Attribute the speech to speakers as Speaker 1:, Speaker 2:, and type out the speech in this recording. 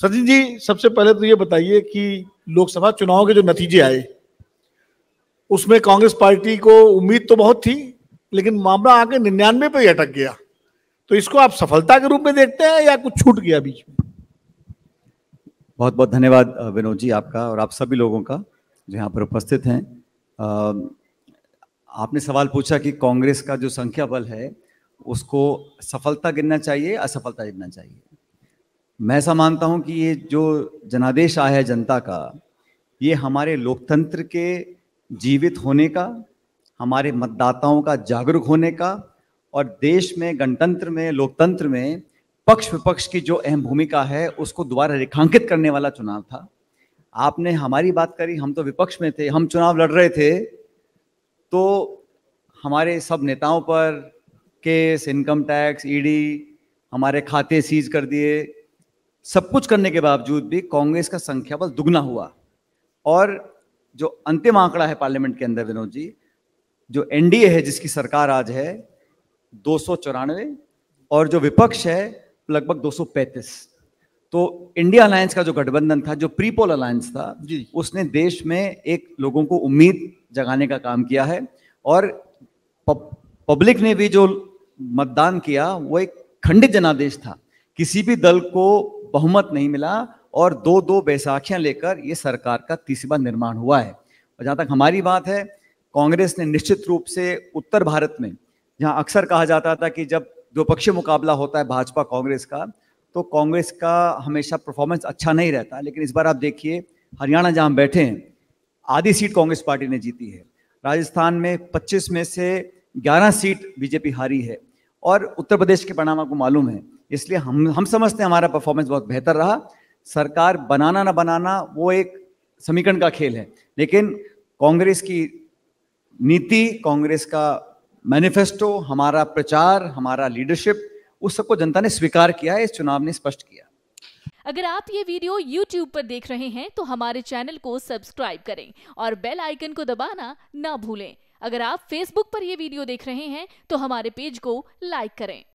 Speaker 1: सचिन जी सबसे पहले तो ये बताइए कि लोकसभा चुनाव के जो नतीजे आए उसमें कांग्रेस पार्टी को उम्मीद तो बहुत थी लेकिन मामला आके निन्यानवे पे अटक गया तो इसको आप सफलता के रूप में देखते हैं या कुछ छूट गया बीच में
Speaker 2: बहुत बहुत धन्यवाद विनोद जी आपका और आप सभी लोगों का जो यहाँ पर उपस्थित हैं आपने सवाल पूछा कि कांग्रेस का जो संख्या बल है उसको सफलता गिनना चाहिए असफलता गिनना चाहिए मैं ऐसा मानता हूं कि ये जो जनादेश आया है जनता का ये हमारे लोकतंत्र के जीवित होने का हमारे मतदाताओं का जागरूक होने का और देश में गणतंत्र में लोकतंत्र में पक्ष विपक्ष की जो अहम भूमिका है उसको दोबारा रेखांकित करने वाला चुनाव था आपने हमारी बात करी हम तो विपक्ष में थे हम चुनाव लड़ रहे थे तो हमारे सब नेताओं पर केस इनकम टैक्स ईडी हमारे खाते सीज कर दिए सब कुछ करने के बावजूद भी कांग्रेस का संख्या बल दुगना हुआ और जो अंतिम आंकड़ा है पार्लियामेंट के अंदर विनोद जी जो एनडीए है जिसकी सरकार आज है दो और जो विपक्ष है लगभग दो तो इंडिया अलायंस का जो गठबंधन था जो प्रीपोल अलायंस था जी। उसने देश में एक लोगों को उम्मीद जगाने का काम किया है और पब्लिक ने भी जो मतदान किया वो एक खंडित जनादेश था किसी भी दल को बहुमत नहीं मिला और दो दो बैसाखियां लेकर ये सरकार का तीसरी बार निर्माण हुआ है और जहाँ तक हमारी बात है कांग्रेस ने निश्चित रूप से उत्तर भारत में जहाँ अक्सर कहा जाता था कि जब द्विपक्षीय मुकाबला होता है भाजपा कांग्रेस का तो कांग्रेस का हमेशा परफॉर्मेंस अच्छा नहीं रहता लेकिन इस बार आप देखिए हरियाणा जहाँ बैठे हैं आधी सीट कांग्रेस पार्टी ने जीती है राजस्थान में 25 में से 11 सीट बीजेपी हारी है और उत्तर प्रदेश के परिणाम आपको मालूम है इसलिए हम हम समझते हैं हमारा परफॉर्मेंस बहुत बेहतर रहा सरकार बनाना ना बनाना वो एक समीकरण का खेल है लेकिन कांग्रेस की नीति कांग्रेस का मैनिफेस्टो हमारा प्रचार हमारा लीडरशिप उस सबको जनता ने स्वीकार किया है इस चुनाव ने स्पष्ट किया अगर आप ये वीडियो YouTube पर देख रहे हैं तो हमारे चैनल को सब्सक्राइब करें और बेल आइकन को दबाना ना भूलें अगर आप Facebook पर यह वीडियो देख रहे हैं तो हमारे पेज को लाइक करें